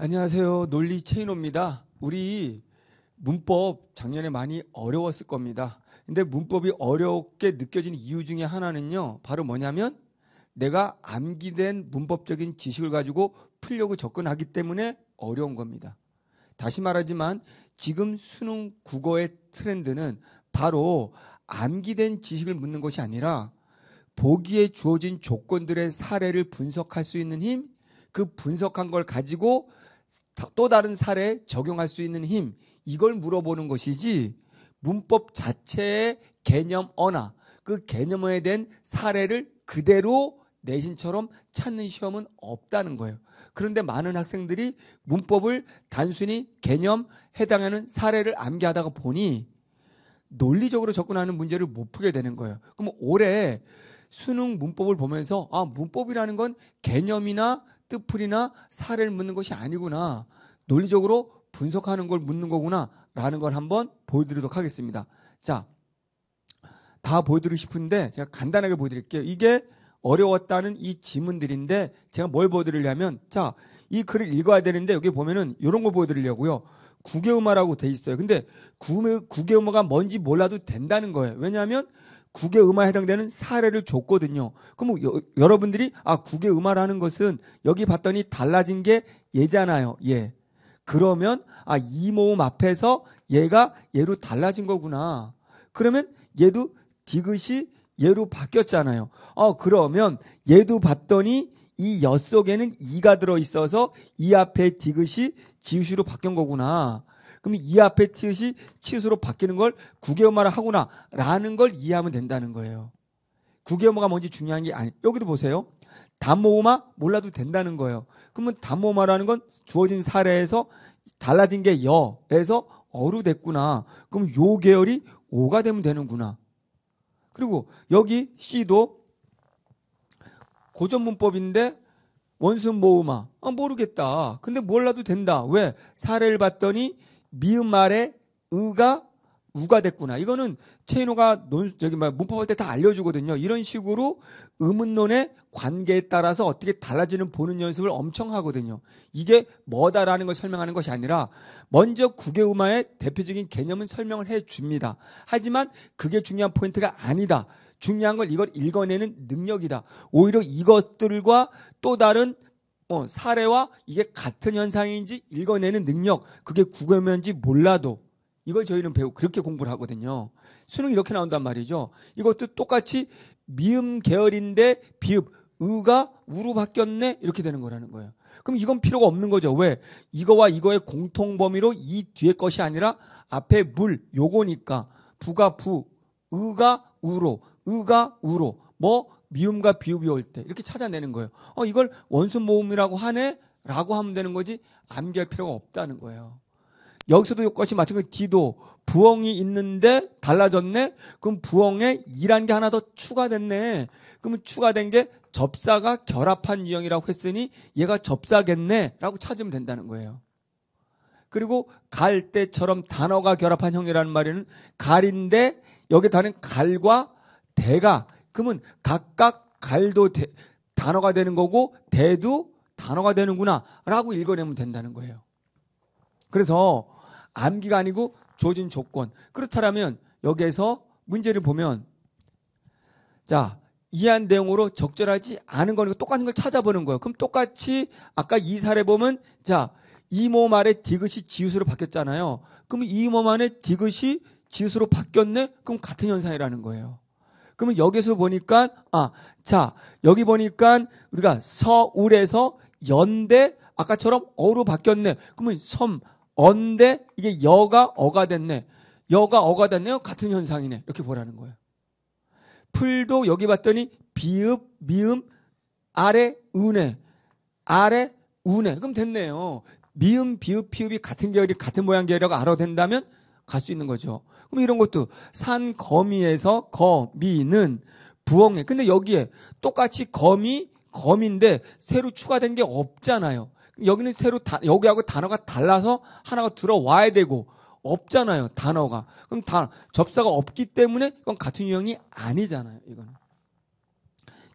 안녕하세요. 논리 체인호입니다. 우리 문법 작년에 많이 어려웠을 겁니다. 근데 문법이 어렵게 느껴지는 이유 중에 하나는요. 바로 뭐냐면 내가 암기된 문법적인 지식을 가지고 풀려고 접근하기 때문에 어려운 겁니다. 다시 말하지만 지금 수능 국어의 트렌드는 바로 암기된 지식을 묻는 것이 아니라 보기에 주어진 조건들의 사례를 분석할 수 있는 힘, 그 분석한 걸 가지고 또 다른 사례에 적용할 수 있는 힘 이걸 물어보는 것이지 문법 자체의 개념 언어 그 개념어에 대한 사례를 그대로 내신처럼 찾는 시험은 없다는 거예요. 그런데 많은 학생들이 문법을 단순히 개념 해당하는 사례를 암기하다가 보니 논리적으로 접근하는 문제를 못 풀게 되는 거예요. 그럼 올해 수능 문법을 보면서 아 문법이라는 건 개념이나 뜻풀이나 사례를 묻는 것이 아니구나. 논리적으로 분석하는 걸 묻는 거구나. 라는 걸 한번 보여드리도록 하겠습니다. 자, 다 보여드리고 싶은데 제가 간단하게 보여드릴게요. 이게 어려웠다는 이 지문들인데 제가 뭘 보여드리려면 자, 이 글을 읽어야 되는데 여기 보면은 이런 거 보여드리려고요. 구개음화라고돼 있어요. 근데 구개음화가 뭔지 몰라도 된다는 거예요. 왜냐하면 국의 음화에 해당되는 사례를 줬거든요. 그럼 여, 여러분들이 아 국의 음화라는 것은 여기 봤더니 달라진 게 얘잖아요. 예. 그러면 아이 모음 앞에서 얘가 얘로 달라진 거구나. 그러면 얘도 디귿이 얘로 바뀌었잖아요. 어 그러면 얘도 봤더니 이 엿 속에는 이가 들어 있어서 이 앞에 디귿이 지읒으로 바뀐 거구나. 그럼 이 앞에 티읕이 치읓으로 바뀌는 걸구개음화를 하구나라는 걸 이해하면 된다는 거예요. 구개음화가 뭔지 중요한 게 아니. 여기도 보세요. 단모음화 몰라도 된다는 거예요. 그러면 단모음화라는건 주어진 사례에서 달라진 게 여에서 어로 됐구나. 그럼 요 계열이 오가 되면 되는구나. 그리고 여기 C도 고전 문법인데 원순 모음아 아, 모르겠다. 근데 몰라도 된다. 왜? 사례를 봤더니 미음 말에 의가 우가 됐구나. 이거는 체인호가 논, 저기 뭐 문법할 때 다 알려주거든요. 이런 식으로 음운론의 관계에 따라서 어떻게 달라지는 보는 연습을 엄청 하거든요. 이게 뭐다라는 걸 설명하는 것이 아니라 먼저 국외음화의 대표적인 개념은 설명을 해 줍니다. 하지만 그게 중요한 포인트가 아니다. 중요한 걸 이걸 읽어내는 능력이다. 오히려 이것들과 또 다른 어, 사례와 이게 같은 현상인지 읽어내는 능력, 그게 국어면지 몰라도 이걸 저희는 배우 그렇게 공부를 하거든요. 수능 이렇게 나온단 말이죠. 이것도 똑같이 미음 계열인데 비읍 의가 우로 바뀌었네 이렇게 되는 거라는 거예요. 그럼 이건 필요가 없는 거죠. 왜? 이거와 이거의 공통 범위로 이 뒤에 것이 아니라 앞에 물 요거니까 부가 부, 의가 우로, 의가 우로, 뭐 미움과 비읍이 올 때 이렇게 찾아내는 거예요. 어, 이걸 원수 모음이라고 하네? 라고 하면 되는 거지 암기할 필요가 없다는 거예요. 여기서도 이것이 마찬가지 디도 부엉이 있는데 달라졌네? 그럼 부엉에 이란 게 하나 더 추가됐네. 그러면 추가된 게 접사가 결합한 유형이라고 했으니 얘가 접사겠네라고 찾으면 된다는 거예요. 그리고 갈 때처럼 단어가 결합한 형이라는 말에는 갈인데 여기 다른 갈과 대가 그러면 각각 갈도 대, 단어가 되는 거고 대도 단어가 되는구나라고 읽어내면 된다는 거예요. 그래서 암기가 아니고 조진 조건. 그렇다면 여기에서 문제를 보면 자, 이해한 내용으로 적절하지 않은 거니까 똑같은 걸 찾아보는 거예요. 그럼 똑같이 아까 이 사례 보면 자, 이모 말에 디귿이 지읒으로 바뀌었잖아요. 그럼 이모말에 디귿이 지읒으로 바뀌었네? 그럼 같은 현상이라는 거예요. 그러면 여기서 보니까 아, 자, 여기 보니까 우리가 서울에서 연대 아까처럼 어로 바뀌었네. 그러면 섬언대 이게 여가 어가 됐네. 여가 어가 됐네요. 같은 현상이네. 이렇게 보라는 거예요. 풀도 여기 봤더니 비읍, 미음, 아래 은혜, 아래 운해. 그럼 됐네요. 미음, 비읍, 피읍이 같은 계열이 같은 모양 계열이라고 알아된다면 갈수 있는 거죠. 그럼 이런 것도 산 거미에서 거미는 부엉이. 근데 여기에 똑같이 거미 거미인데 새로 추가된 게 없잖아요. 여기는 새로 다, 여기하고 단어가 달라서 하나가 들어와야 되고 없잖아요. 단어가. 그럼 다 접사가 없기 때문에 이건 같은 유형이 아니잖아요. 이건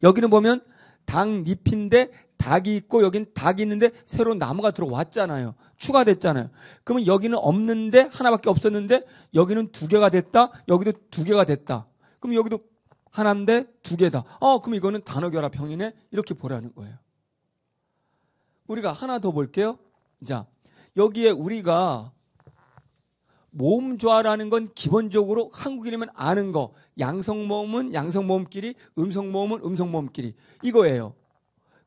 여기는 보면 당잎인데 닭이 있고 여긴 닭이 있는데 새로운 나무가 들어왔잖아요. 추가됐잖아요. 그러면 여기는 없는데 하나밖에 없었는데 여기는 두 개가 됐다. 여기도 두 개가 됐다. 그럼 여기도 하나인데 두 개다. 어, 그럼 이거는 단어 결합형이네. 이렇게 보라는 거예요. 우리가 하나 더 볼게요. 자, 여기에 우리가 모음조화라는 건 기본적으로 한국인이면 아는 거. 양성모음은 양성모음끼리, 음성모음은 음성모음끼리. 이거예요.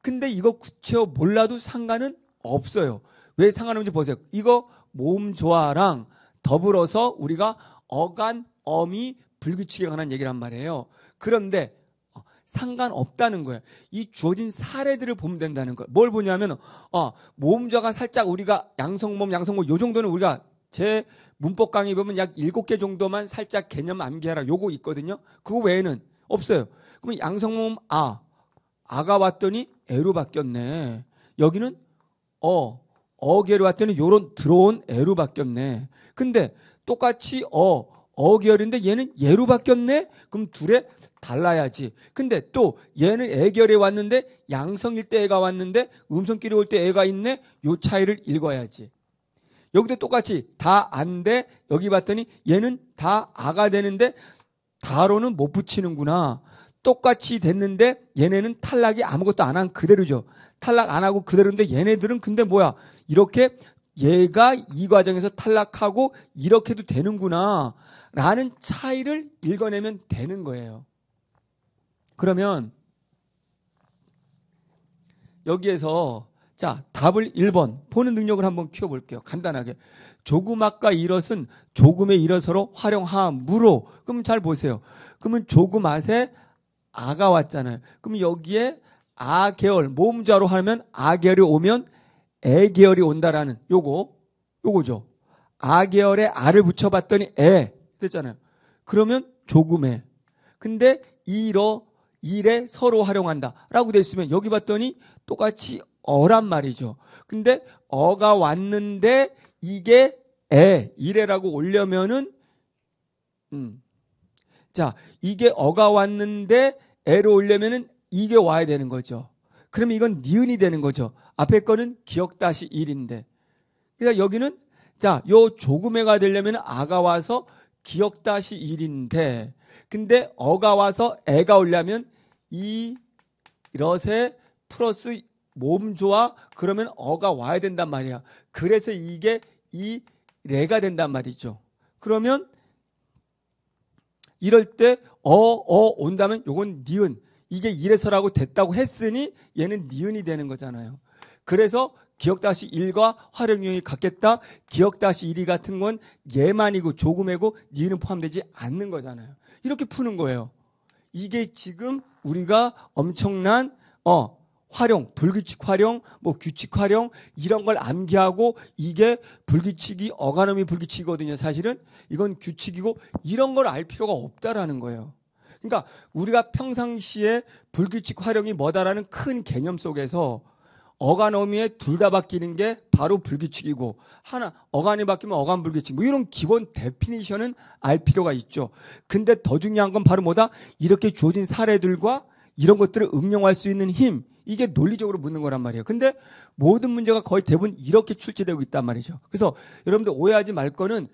근데 이거 구체어 몰라도 상관은 없어요. 왜 상관없는지 보세요. 이거 모음 조화랑 더불어서 우리가 어간 어미, 불규칙에 관한 얘기를 한 말이에요. 그런데 어, 상관없다는 거예요. 이 주어진 사례들을 보면 된다는 거예요. 뭘 보냐면 어, 모음조가 살짝 우리가 양성모음, 양성모 요 정도는 우리가 제 문법 강의 보면 약 일곱 개 정도만 살짝 개념 암기하라 요거 있거든요. 그거 외에는 없어요. 그러면 양성모음 아, 아가 왔더니 애로 바뀌었네. 여기는 어, 어계로 왔더니 요런 들어온 애로 바뀌었네. 근데 똑같이 어, 어결인데 얘는 예로 바뀌었네? 그럼 둘에 달라야지. 근데 또 얘는 애결에 왔는데 양성일 때 애가 왔는데 음성끼리 올 때 애가 있네? 요 차이를 읽어야지. 여기도 똑같이 다 안 돼. 여기 봤더니 얘는 다 아가 되는데 다로는 못 붙이는구나. 똑같이 됐는데 얘네는 탈락이 아무것도 안 한 그대로죠. 탈락 안 하고 그대로인데 얘네들은 근데 뭐야? 이렇게 얘가 이 과정에서 탈락하고 이렇게도 되는구나. 라는 차이를 읽어내면 되는 거예요. 그러면 여기에서 자, 답을 1번. 보는 능력을 한번 키워볼게요. 간단하게. 조금 아까 이것은 조금의 일어서로 활용함므로 그럼 잘 보세요. 그러면 조그아에 아가 왔잖아요. 그럼 여기에 아계열 모음자로 하면 아계열이 오면 애계열이 온다라는 요거 요거죠. 아계열에 아를 붙여봤더니 애 됐잖아요. 그러면 조금해. 근데 이로 일에 서로 활용한다라고 돼 있으면 여기 봤더니 똑같이 어란 말이죠. 근데 어가 왔는데 이게 에 이래라고 올려면은 음. 자 이게 어가 왔는데 애로 올려면은 이게 와야 되는 거죠. 그러면 이건 니은이 되는 거죠. 앞에 거는 기억 다시 1인데. 그러니까 여기는 자, 요 조금해가 되려면 아가 와서 기억 다시 1인데. 근데 어가 와서 애가 올려면 이 러세 플러스 몸 좋아 그러면 어가 와야 된단 말이야. 그래서 이게 이 레가 된단 말이죠. 그러면 이럴 때 어, 어 온다면 요건 니은. 이게 이래서라고 됐다고 했으니 얘는 니은이 되는 거잖아요. 그래서 기억 다시 1과 활용형이 같겠다. 기억 다시 1이 같은 건 얘만이고 조금이고 니은은 포함되지 않는 거잖아요. 이렇게 푸는 거예요. 이게 지금 우리가 엄청난 어 활용, 불규칙 활용, 뭐 규칙 활용 이런 걸 암기하고 이게 불규칙이 어간노미 불규칙이거든요. 사실은 이건 규칙이고 이런 걸 알 필요가 없다라는 거예요. 그러니까 우리가 평상시에 불규칙 활용이 뭐다라는 큰 개념 속에서 어간어미의 둘다 바뀌는 게 바로 불규칙이고 하나 어간이 바뀌면 어간 불규칙 뭐 이런 기본 데피니션은 알 필요가 있죠. 근데 더 중요한 건 바로 뭐다? 이렇게 주어진 사례들과 이런 것들을 응용할 수 있는 힘 이게 논리적으로 묻는 거란 말이에요. 근데 모든 문제가 거의 대부분 이렇게 출제되고 있단 말이죠. 그래서 여러분들 오해하지 말 거는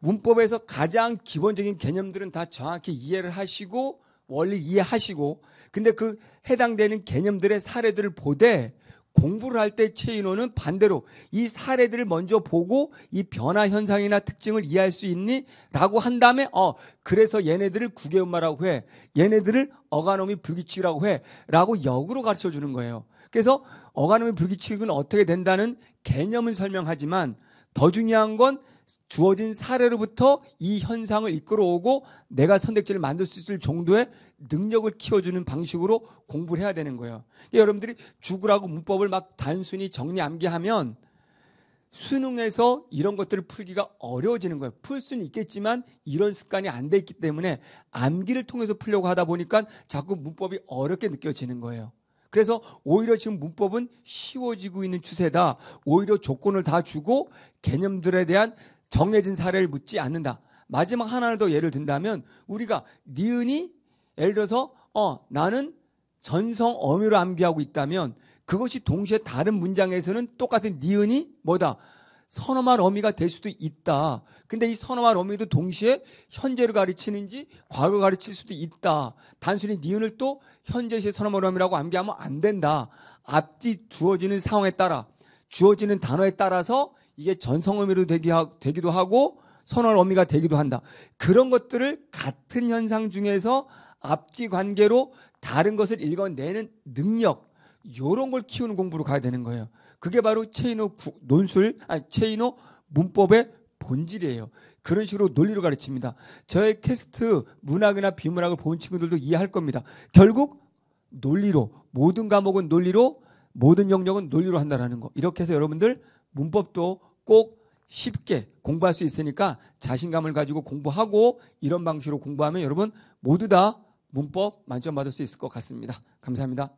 문법에서 가장 기본적인 개념들은 다 정확히 이해를 하시고 원리 이해하시고 근데 그 해당되는 개념들의 사례들을 보되 공부를 할 때 체인호는 반대로 이 사례들을 먼저 보고 이 변화 현상이나 특징을 이해할 수 있니? 라고 한 다음에 어 그래서 얘네들을 구개음마라고 해 얘네들을 어가노이불기칙이라고해 라고 역으로 가르쳐 주는 거예요 그래서 어가노이불기칙은 어떻게 된다는 개념은 설명하지만 더 중요한 건 주어진 사례로부터 이 현상을 이끌어오고 내가 선택지를 만들 수 있을 정도의 능력을 키워주는 방식으로 공부를 해야 되는 거예요. 그러니까 여러분들이 죽으라고 문법을 막 단순히 정리 암기하면 수능에서 이런 것들을 풀기가 어려워지는 거예요. 풀 수는 있겠지만 이런 습관이 안 돼 있기 때문에 암기를 통해서 풀려고 하다 보니까 자꾸 문법이 어렵게 느껴지는 거예요. 그래서 오히려 지금 문법은 쉬워지고 있는 추세다. 오히려 조건을 다 주고 개념들에 대한 정해진 사례를 묻지 않는다. 마지막 하나를 더 예를 든다면 우리가 니은이 예를 들어서 어 나는 전성 어미로 암기하고 있다면 그것이 동시에 다른 문장에서는 똑같은 니은이 뭐다 선어말 어미가 될 수도 있다. 근데 이 선어말 어미도 동시에 현재를 가르치는지 과거를 가르칠 수도 있다. 단순히 니은을 또 현재시 선어말 어미라고 암기하면 안 된다. 앞뒤 주어지는 상황에 따라 주어지는 단어에 따라서 이게 전성 어미로 되기도 하고 선어말 어미가 되기도 한다. 그런 것들을 같은 현상 중에서 앞뒤 관계로 다른 것을 읽어내는 능력 요런 걸 키우는 공부로 가야 되는 거예요. 그게 바로 체이노 논술 아니 체이노 문법의 본질이에요. 그런 식으로 논리로 가르칩니다. 저의 캐스트 문학이나 비문학을 본 친구들도 이해할 겁니다. 결국 논리로 모든 과목은 논리로 모든 영역은 논리로 한다라는 거. 이렇게 해서 여러분들 문법도 꼭 쉽게 공부할 수 있으니까 자신감을 가지고 공부하고 이런 방식으로 공부하면 여러분 모두 다 문법 만점 받을 수 있을 것 같습니다. 감사합니다.